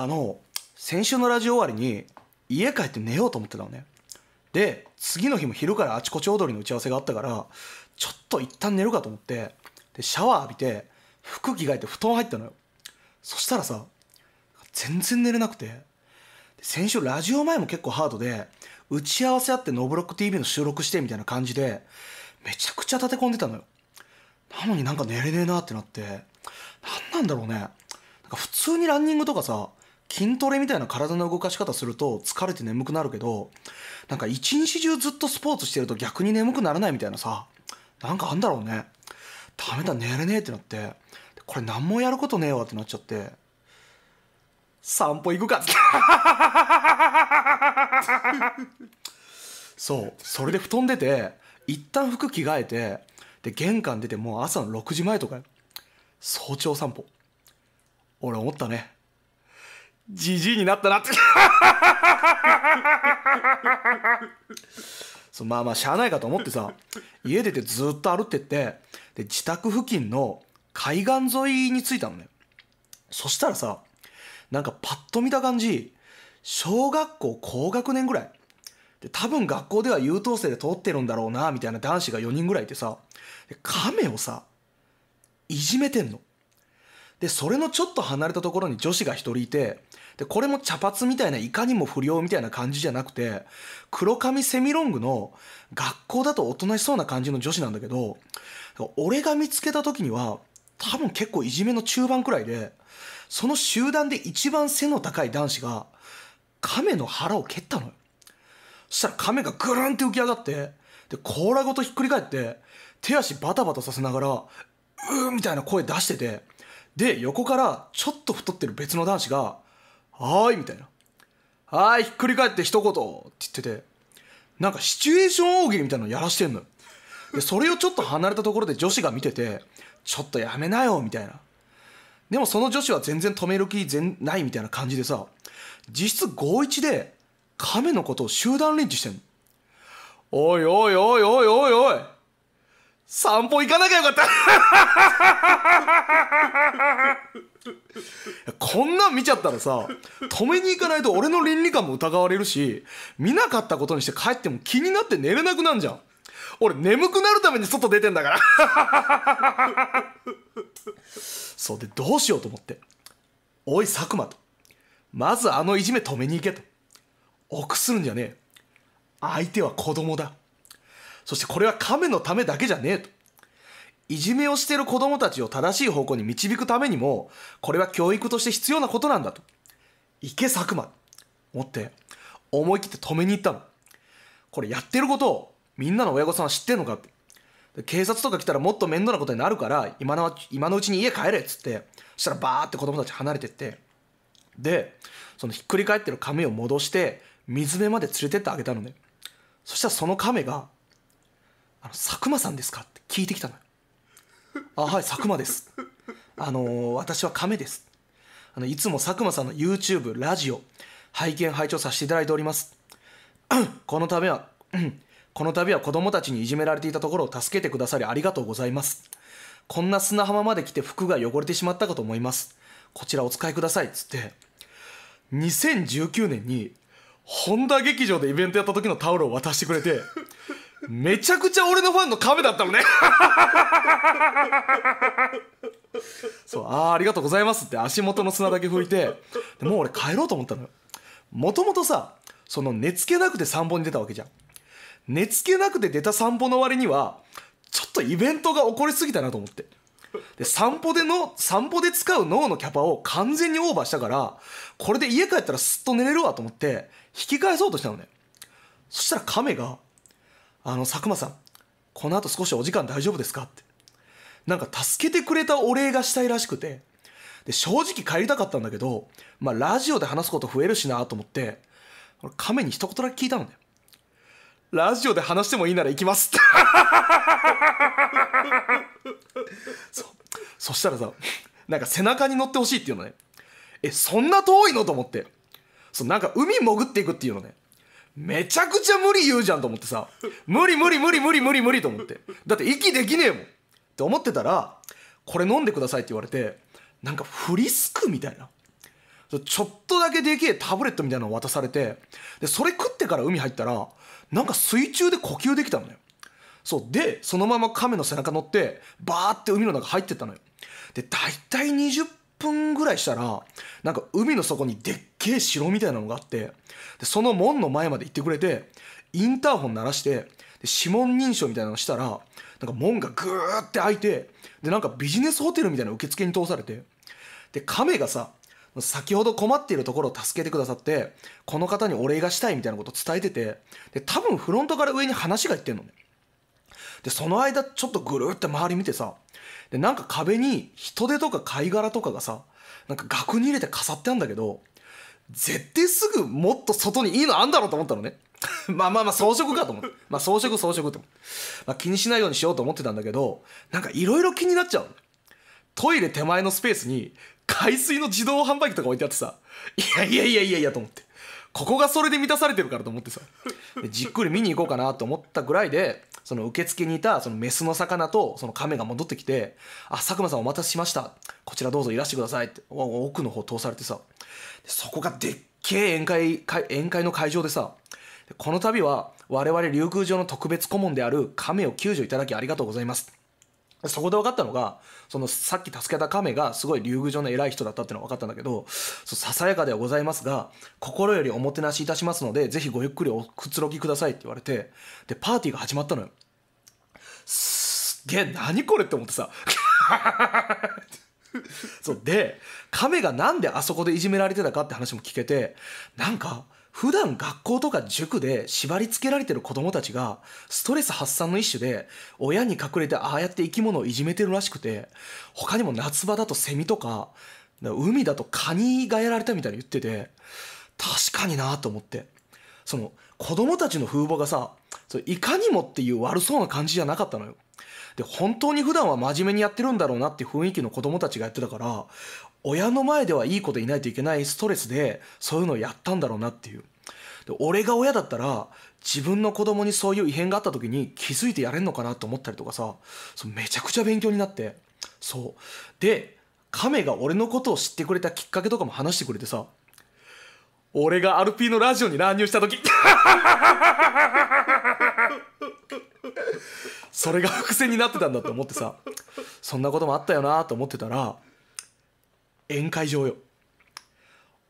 あの先週のラジオ終わりに家帰って寝ようと思ってたのねで次の日も昼からあちこち踊りの打ち合わせがあったからちょっと一旦寝るかと思ってでシャワー浴びて服着替えて布団入ったのよそしたらさ全然寝れなくて先週ラジオ前も結構ハードで打ち合わせあって「ノブロック TV」の収録してみたいな感じでめちゃくちゃ立て込んでたのよなのになんか寝れねえなってなって何なんだろうねなんか普通にランニングとかさ筋トレみたいな体の動かし方すると疲れて眠くなるけど、なんか一日中ずっとスポーツしてると逆に眠くならないみたいなさ、なんかあんだろうね。ダメだ、寝れねえってなって、これ何もやることねえわってなっちゃって、散歩行くかって。そう、それで布団出て、一旦服着替えて、で、玄関出てもう朝の6時前とか早朝散歩。俺思ったね。じじいになったなって そうまあまあしゃあないかと思ってさ家出てずっと歩ってってで自宅付近の海岸沿いに着いたのねそしたらさなんかパッと見た感じ小学校高学年ぐらいで多分学校では優等生で通ってるんだろうなみたいな男子が4人ぐらいいてさカメをさいじめてんので、それのちょっと離れたところに女子が一人いて、で、これも茶髪みたいないかにも不良みたいな感じじゃなくて、黒髪セミロングの学校だとおとなしそうな感じの女子なんだけど、俺が見つけた時には、多分結構いじめの中盤くらいで、その集団で一番背の高い男子が、亀の腹を蹴ったのよ。そしたら亀がぐるんって浮き上がって、で、甲羅ごとひっくり返って、手足バタバタさせながら、うーみたいな声出してて、で、横からちょっと太ってる別の男子が、はーい、みたいな。はーい、ひっくり返って一言って言ってて、なんかシチュエーション大喜利みたいなのやらしてんのよ。で、それをちょっと離れたところで女子が見てて、ちょっとやめなよ、みたいな。でもその女子は全然止める気全ないみたいな感じでさ、実質51で亀のことを集団リンチしてんの。おいおいおいおいおいおい散歩行かなきゃよかった こんなん見ちゃったらさ止めに行かないと俺の倫理観も疑われるし見なかったことにして帰っても気になって寝れなくなんじゃん俺眠くなるために外出てんだから そうでどうしようと思って「おい佐久間」と「まずあのいじめ止めに行け」と「臆するんじゃねえ相手は子供だそしてこれは亀のためだけじゃねえと。いじめをしている子供たちを正しい方向に導くためにも、これは教育として必要なことなんだと。池佐久間。思って、思い切って止めに行ったの。これやってることをみんなの親御さんは知ってんのかって。警察とか来たらもっと面倒なことになるから今の今のうちに家帰れっつってそしたらバーって子供たち離れてってでそのひっくり返ってる亀を戻して水辺まで連れてってあげたのねそしたらその亀があの佐久間さんですか?」って聞いてきたのよ「あはい佐久間です」あのー「私は亀です」あの「いつも佐久間さんの YouTube ラジオ拝見拝聴させていただいております」この度は、この度は子供たちにいじめられていたところを助けてくださりありがとうございます。こんな砂浜まで来て服が汚れてしまったかと思います。こちらお使いください。つって、2019年に、ホンダ劇場でイベントやった時のタオルを渡してくれて、めちゃくちゃ俺のファンの壁だったのね そうああありがとうございますって足元の砂だけ拭いてでもう俺帰ろうと思ったのよもともとさその寝つけなくて散歩に出たわけじゃん寝つけなくて出た散歩の割にはちょっとイベントが起こりすぎたなと思ってで散歩での散歩で使う脳のキャパを完全にオーバーしたからこれで家帰ったらすっと寝れるわと思って引き返そうとしたのねそしたら亀が「あの、佐久間さん、この後少しお時間大丈夫ですかって。なんか助けてくれたお礼がしたいらしくて、で、正直帰りたかったんだけど、まあラジオで話すこと増えるしなと思って、亀に一言だけ聞いたのね。ラジオで話してもいいなら行きます そそしたらさ、なんか背中に乗ってほしいっていうのね。え、そんな遠いのと思って。そう、なんか海潜っていくっていうのね。めちゃくちゃ無理言うじゃんと思ってさ無理無理無理無理無理無理と思ってだって息できねえもんって思ってたらこれ飲んでくださいって言われてなんかフリスクみたいなちょっとだけでけえタブレットみたいなの渡されてでそれ食ってから海入ったらなんか水中で呼吸できたのよそうでそのまま亀の背中乗ってバーって海の中入ってったのよで大体20分ぐらいしたらなんか海の底にでっけえ城みたいなのがあってでその門の前まで行ってくれてインターホン鳴らしてで指紋認証みたいなのしたらなんか門がグーって開いてでなんかビジネスホテルみたいな受付に通されてで亀がさ先ほど困っているところを助けてくださってこの方にお礼がしたいみたいなことを伝えててで多分フロントから上に話がいってんのねで、その間ちょっとぐるって周り見てさ、で、なんか壁に人手とか貝殻とかがさ、なんか額に入れて飾ってあんだけど、絶対すぐもっと外にいいのあんだろうと思ったのね。まあまあまあ装飾かと思って。まあ装飾装飾と思って。まあ気にしないようにしようと思ってたんだけど、なんかいろいろ気になっちゃう。トイレ手前のスペースに海水の自動販売機とか置いてあってさ、いやいやいやいやいやと思って。ここがそれで満たされてるからと思ってさじっくり見に行こうかなと思ったぐらいでその受付にいたそのメスの魚とその亀が戻ってきて「あ佐久間さんお待たせしましたこちらどうぞいらしてください」って奥の方通されてさそこがでっけえ宴会宴会の会場でさこの度は我々竜宮城の特別顧問である亀を救助いただきありがとうございますそこで分かったのが、そのさっき助けた亀がすごい竜宮城の偉い人だったってのは分かったんだけど、ささやかではございますが、心よりおもてなしいたしますので、ぜひごゆっくりおくつろぎくださいって言われて、で、パーティーが始まったのよ。すげえ、何これって思ってさ。そうで、亀がなんであそこでいじめられてたかって話も聞けて、なんか、普段学校とか塾で縛り付けられてる子供たちが、ストレス発散の一種で、親に隠れてああやって生き物をいじめてるらしくて、他にも夏場だとセミとか、海だとカニがやられたみたいに言ってて、確かになと思って。その、子供たちの風貌がさ、いかにもっていう悪そうな感じじゃなかったのよ。で、本当に普段は真面目にやってるんだろうなって雰囲気の子供たちがやってたから、親の前ではいいこといないといけないストレスで、そういうのをやったんだろうなっていう。で俺が親だったら、自分の子供にそういう異変があった時に気づいてやれんのかなと思ったりとかさ、そめちゃくちゃ勉強になって。そう。で、亀が俺のことを知ってくれたきっかけとかも話してくれてさ、俺がアルピーのラジオに乱入した時 それが伏線になってたんだと思ってさそんなこともあったよなと思ってたら宴会場よ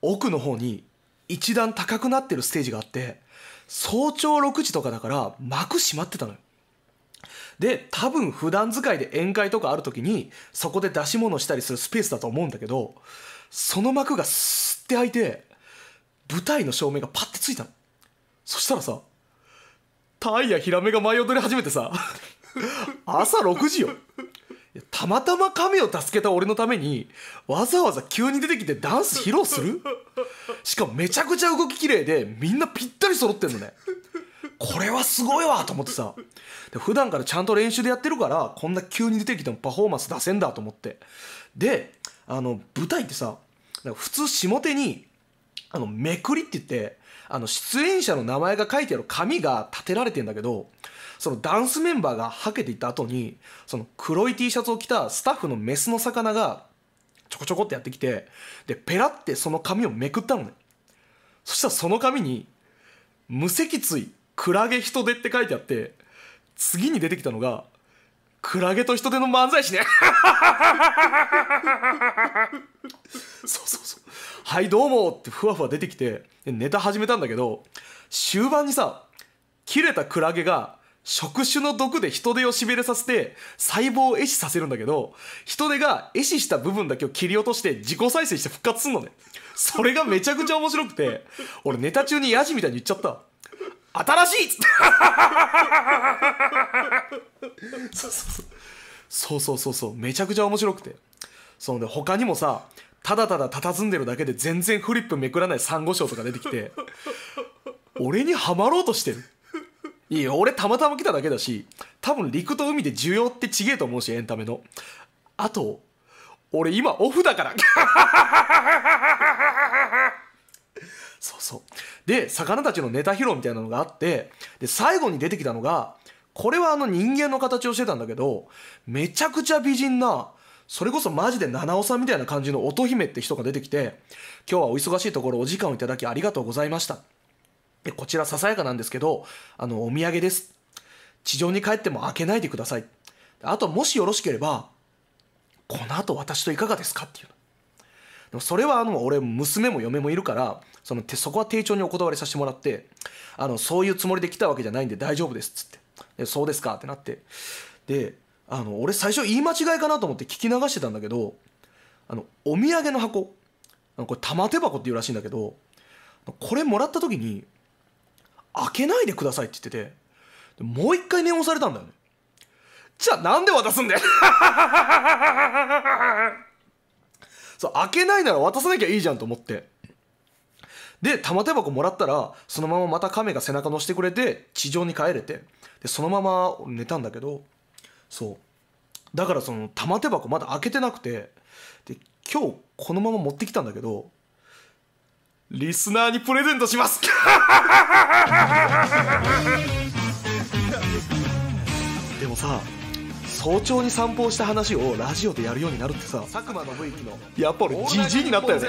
奥の方に一段高くなってるステージがあって早朝6時とかだから幕閉まってたのよで多分普段使いで宴会とかある時にそこで出し物したりするスペースだと思うんだけどその幕がスッて開いて舞台の照明がパッてついたのそしたらさタイやヒラメが舞い踊り始めてさ朝6時よたまたま亀を助けた俺のためにわざわざ急に出てきてダンス披露するしかもめちゃくちゃ動き綺麗でみんなぴったり揃ってんのねこれはすごいわと思ってさで普段からちゃんと練習でやってるからこんな急に出てきてもパフォーマンス出せんだと思ってであの舞台ってさ普通下手にあの、めくりって言って、あの、出演者の名前が書いてある紙が立てられてんだけど、そのダンスメンバーがはけていった後に、その黒い T シャツを着たスタッフのメスの魚が、ちょこちょこってやってきて、で、ペラってその紙をめくったのね。そしたらその紙に、無脊椎、クラゲ人手って書いてあって、次に出てきたのが、クラゲと人手の漫才師ね そうそうそう。はいどうもってふわふわ出てきて、ネタ始めたんだけど、終盤にさ、切れたクラゲが触手の毒で人手を痺れさせて細胞を壊死させるんだけど、人手が壊死した部分だけを切り落として自己再生して復活すんのね。それがめちゃくちゃ面白くて、俺ネタ中にヤジみたいに言っちゃった。新しいっつってそうそうそうそうそうそうめちゃくちゃ面白くてそので他にもさただただ佇んでるだけで全然フリップめくらないサンゴ礁とか出てきて俺にはまろうとしてるいや俺たまたま来ただけだし多分陸と海で需要ってちげえと思うしエンタメのあと俺今オフだからそうそうで魚たちのネタ披露みたいなのがあってで最後に出てきたのがこれはあの人間の形をしてたんだけどめちゃくちゃ美人なそれこそマジで七尾さんみたいな感じの乙姫って人が出てきて、今日はお忙しいところお時間をいただきありがとうございました。でこちらささやかなんですけど、あの、お土産です。地上に帰っても開けないでください。あと、もしよろしければ、この後私といかがですかっていう。でもそれはあの俺娘も嫁もいるからそのそこは丁重にお断りさせてもらってあのそういうつもりで来たわけじゃないんで大丈夫ですっつってそうですかってなってであの俺最初言い間違いかなと思って聞き流してたんだけどあのお土産の箱これ玉手箱っていうらしいんだけどこれもらった時に開けないでくださいって言っててもう一回念押されたんだよねじゃあなんで渡すんだよ そう開けないなら渡さなきゃいいじゃんと思ってで玉手箱もらったらそのまままた亀が背中乗してくれて地上に帰れてでそのまま寝たんだけどそうだからその玉手箱まだ開けてなくてで今日このまま持ってきたんだけどリスナーにプレゼントします でもさ早朝に散歩した話をラジオでやるようになるってさ佐久間信之のやっぱ俺じじいになったよね